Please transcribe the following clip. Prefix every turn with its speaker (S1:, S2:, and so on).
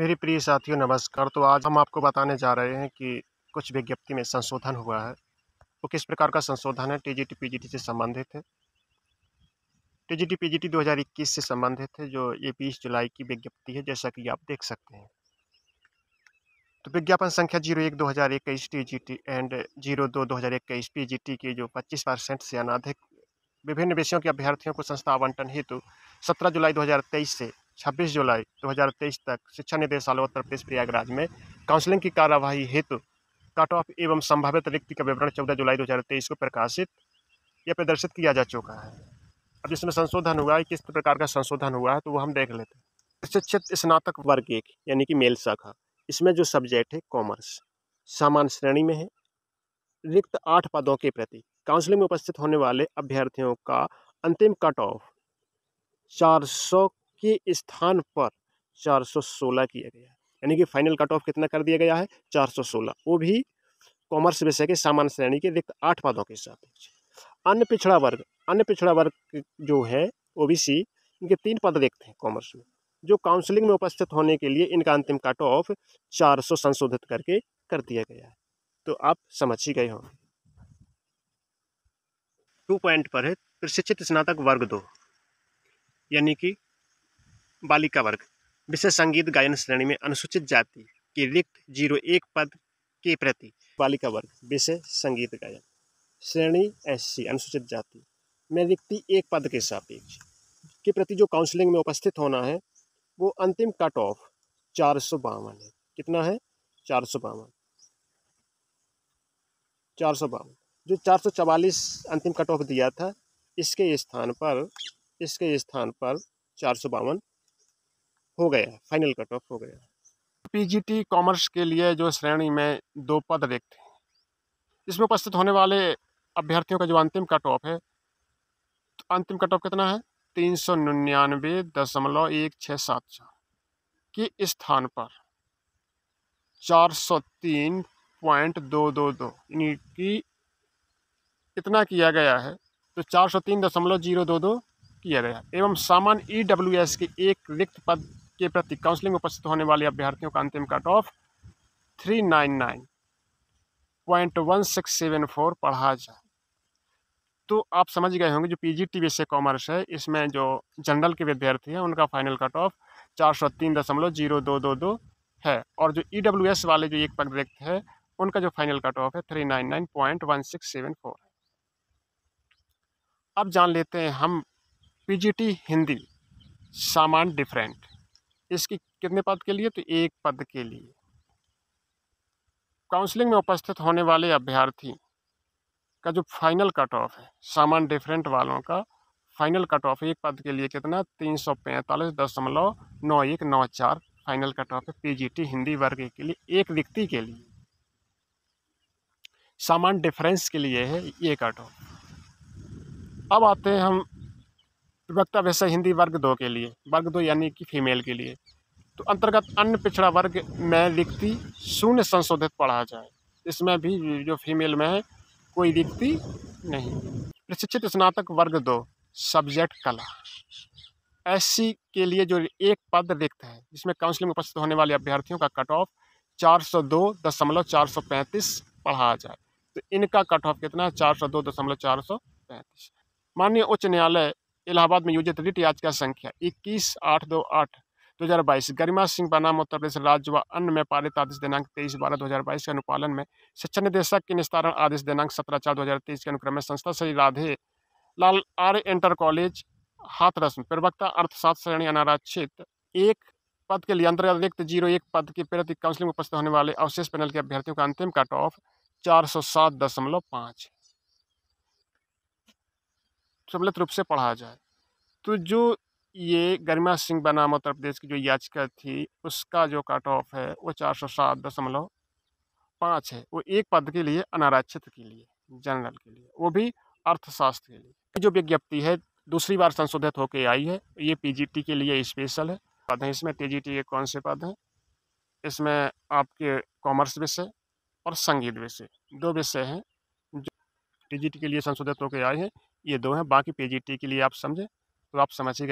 S1: मेरे प्रिय साथियों नमस्कार तो आज हम आपको बताने जा रहे हैं कि कुछ विज्ञप्ति में संशोधन हुआ है वो किस प्रकार का संशोधन है टीजीटी पीजीटी से संबंधित है टीजीटी पीजीटी 2021 से संबंधित है जो ये बीस जुलाई की विज्ञप्ति है जैसा कि आप देख सकते हैं तो विज्ञापन संख्या जीरो एक दो हज़ार इक्कीस T G T and zero दो दो हज़ार इक्कीस पी जी टी की जो पच्चीस परसेंट से अनाधिक विभिन्न विषयों के अभ्यर्थियों को संस्था आवंटन हेतु सत्रह जुलाई दो हज़ार तेईस से छब्बीस जुलाई दो तक शिक्षा निदेशालय उत्तर प्रदेश प्रयागराज में काउंसलिंग की कार्यवाही हेतु कट ऑफ एवं संभावित रिक्ति का विवरण चौदह जुलाई दो को प्रकाशित या प्रदर्शित किया जा चुका है अब इसमें संशोधन हुआ है किस प्रकार का संशोधन हुआ है तो वो हम देख लेते हैं शिक्षित स्नातक वर्ग एक यानी कि मेल शाखा इसमें जो सब्जेक्ट है कॉमर्स सामान्य श्रेणी में है रिक्त आठ पदों के प्रति काउंसलिंग में उपस्थित होने वाले अभ्यर्थियों का अंतिम कट ऑफ चार सौ के स्थान पर 416 किया गया है यानी कि फाइनल कट ऑफ कितना कर दिया गया है 416 वो भी कॉमर्स विषय के सामान्य श्रेणी के रिक्त आठ पदों के सापेक्ष अन्य पिछड़ा वर्ग अन्य पिछड़ा वर्ग जो है ओ इनके तीन पद देखते हैं कॉमर्स में जो काउंसलिंग में उपस्थित होने के लिए इनका अंतिम कट ऑफ चार संशोधित करके कर दिया गया है तो आप समझ ही गए हो टू पॉइंट पर है प्रशिक्षित स्नातक वर्ग दो यानी कि बालिका वर्ग विशेष संगीत गायन श्रेणी में अनुसूचित जाति के रिक्त जीरो एक पद के प्रति बालिका वर्ग विशेष संगीत गायन श्रेणी एससी अनुसूचित जाति में रिक्ति एक पद के सापेक्ष के प्रति जो काउंसलिंग में उपस्थित होना है वो अंतिम कट ऑफ चार सौ बावन है कितना है चार सौ बावन चार सौ बावन जो चार सौ चवालीस अंतिम कट ऑफ दिया था इसके स्थान पर इसके स्थान पर चार सौ बावन हो गया फाइनल कट ऑफ हो गया पीजीटी कॉमर्स के लिए जो श्रेणी में दो पद रिक्त हैं इसमें उपस्थित होने वाले अभ्यर्थियों का जो अंतिम कट ऑफ है तो अंतिम कट ऑफ कितना है तीन सौ निन्यानवे दशमलव एक छः सात चार के स्थान पर चार सौ तीन पॉइंट दो दो दो यानी कि इतना किया गया है तो चार सौ तीन दशमलव जीरो दो दो किया गया एवं सामान्य ई डब्ल्यू एस के एक रिक्त पद के प्रति काउंसलिंग में उपस्थित होने वाले अभ्यर्थियों का अंतिम cut off three nine nine point one six seven four पढ़ा जाए तो आप समझ गए होंगे जो जी टी से कॉमर्स है इसमें जो जनरल के विद्यार्थी हैं उनका फाइनल कट ऑफ चार सौ तीन दशमलव जीरो दो दो दो है और जो ई डब्ल्यू एस वाले जो एक प्रोजेक्ट है उनका जो फाइनल कट ऑफ है three nine nine point one six seven four अब जान लेते हैं हम पीजीटी हिंदी सामान डिफरेंट इसकी कितने पद के लिए तो एक पद के लिए काउंसलिंग में उपस्थित होने वाले अभ्यर्थी का जो फाइनल कट ऑफ है सामान डिफरेंट वालों का फाइनल कट ऑफ एक पद के लिए कितना तीन सौ पैंतालीस दशमलव नौ एक नौ चार फाइनल कट ऑफ है पीजीटी हिंदी वर्ग के लिए एक व्यक्ति के लिए सामान डिफरेंस के लिए है ये कट ऑफ अब आते हैं हम वक्तव्य है हिंदी वर्ग दो के लिए वर्ग दो यानी कि फीमेल के लिए तो अंतर्गत अन्य पिछड़ा वर्ग में व्यक्ति शून्य संशोधित पढ़ा जाए इसमें भी जो फीमेल में है कोई व्यक्ति नहीं प्रशिक्षित स्नातक वर्ग दो सब्जेक्ट कला एससी के लिए जो एक पद रिक्त है जिसमें काउंसलिंग में उपस्थित होने वाले अभ्यर्थियों का कट ऑफ चार सौ दो दशमलव चार सौ पैंतीस पढ़ा जाए तो इनका कट ऑफ कितना है चार सौ दो दशमलव चार सौ पैंतीस माननीय उच्च न्यायालय इलाहाबाद में योजित रिट याचिका संख्या इक्कीस आठ दो आठ दो हज़ार बाईस गरिमा सिंह बनाम उत्तर प्रदेश राज्य व अन्य में पारित आदेश दिनांक तेईस बारह दो हज़ार बाईस के अनुपालन में शिक्षा निदेशक के निस्तारण आदेश दिनांक सत्रह चार दो हज़ार तेईस के अनुक्रम में संस्था श्री राधे लाल आर्य इंटर कॉलेज हाथरस में प्रवक्ता अर्थशास्त्र श्रेणी अनारक्षित एक पद के लिए अंतर्गत जीरो एक पद के प्रति काउंसिलिंग उपस्थित होने वाले अवशेष पैनल के अभ्यर्थियों का अंतिम कट ऑफ चार सौ सात दशमलव पाँच सम्मिलित रूप से पढ़ा जाए तो जो ये गरिमा सिंह बनाम उत्तर प्रदेश की जो याचिका थी उसका जो कट ऑफ है वो चार सौ सात दशमलव पाँच है वो एक पद के लिए अनारक्षित के लिए जनरल के लिए वो भी अर्थशास्त्र के लिए जो विज्ञप्ति है दूसरी बार संशोधित होकर आई है ये पीजीटी के लिए स्पेशल है पद हैं इसमें टीजीटी के कौन से पद हैं इसमें आपके कॉमर्स विषय और संगीत विषय दो विषय हैं जो टी के लिए संशोधित होकर आए हैं ये दो हैं बाकी पी के लिए आप समझें तो आप समझिएगा